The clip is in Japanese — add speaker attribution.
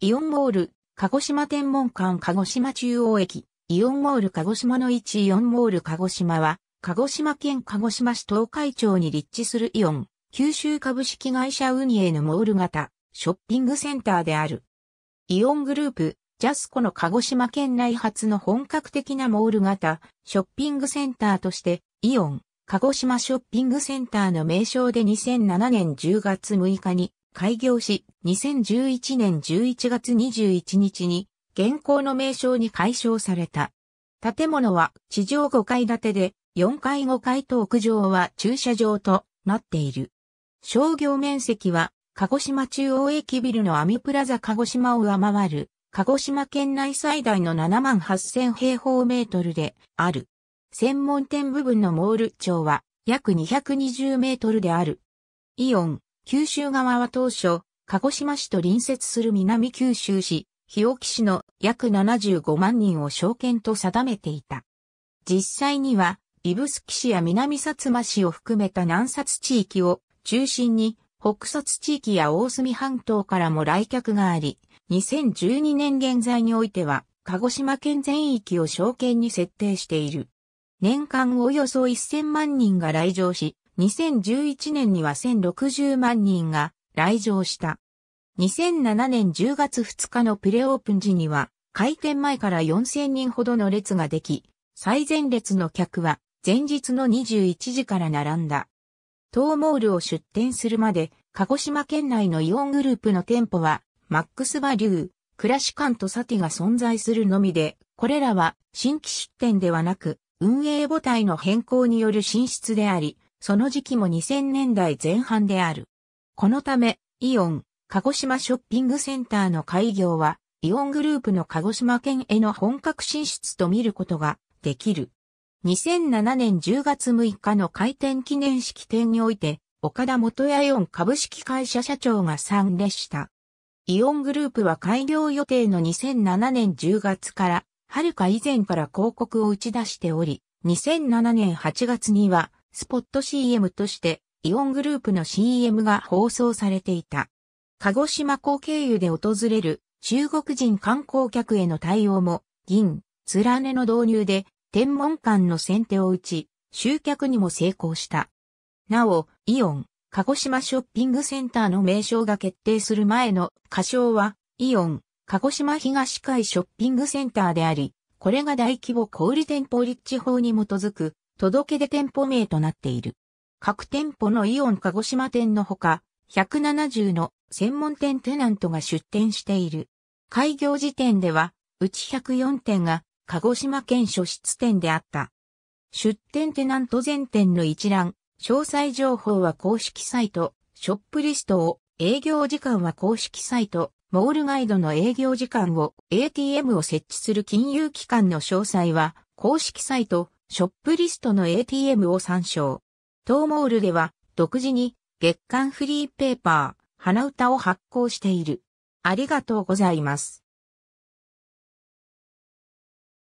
Speaker 1: イオンモール、鹿児島天文館鹿児島中央駅、イオンモール鹿児島の1イオンモール鹿児島は、鹿児島県鹿児島市東海町に立地するイオン、九州株式会社運営のモール型、ショッピングセンターである。イオングループ、ジャスコの鹿児島県内初の本格的なモール型、ショッピングセンターとして、イオン、鹿児島ショッピングセンターの名称で2007年10月6日に開業し、2011年11月21日に、現行の名称に解消された。建物は地上5階建てで、4階5階と屋上は駐車場となっている。商業面積は、鹿児島中央駅ビルのアミプラザ鹿児島を上回る、鹿児島県内最大の7万8000平方メートルである。専門店部分のモール町は約220メートルである。イオン、九州側は当初、鹿児島市と隣接する南九州市、日置市の約75万人を証券と定めていた。実際には、指宿市や南薩摩市を含めた南薩地域を中心に、北薩地域や大隅半島からも来客があり、2012年現在においては、鹿児島県全域を証券に設定している。年間およそ1000万人が来場し、2011年には1060万人が来場した。2007年10月2日のプレオープン時には、開店前から4000人ほどの列ができ、最前列の客は前日の21時から並んだ。当モールを出店するまで、鹿児島県内のイオングループの店舗は、マックスバリュー、クラシカンとサティが存在するのみで、これらは新規出店ではなく、運営母体の変更による進出であり、その時期も2000年代前半である。このため、イオン、鹿児島ショッピングセンターの開業は、イオングループの鹿児島県への本格進出と見ることができる。2007年10月6日の開店記念式典において、岡田元屋イオン株式会社社長が参列した。イオングループは開業予定の2007年10月から、はるか以前から広告を打ち出しており、2007年8月には、スポット CM として、イオングループの CM が放送されていた。鹿児島港経由で訪れる中国人観光客への対応も、銀、貫らの導入で、天文館の先手を打ち、集客にも成功した。なお、イオン、鹿児島ショッピングセンターの名称が決定する前の仮称は、イオン、鹿児島東海ショッピングセンターであり、これが大規模小売店舗立地法に基づく届け出店舗名となっている。各店舗のイオン鹿児島店のほか、170の専門店テナントが出店している。開業時点では、うち104店が鹿児島県初出店であった。出店テナント全店の一覧、詳細情報は公式サイト、ショップリストを、営業時間は公式サイト、モールガイドの営業時間を、ATM を設置する金融機関の詳細は、公式サイト、ショップリストの ATM を参照。当モールでは独自に月間フリーペーパー、花歌を発行している。ありがとうございます。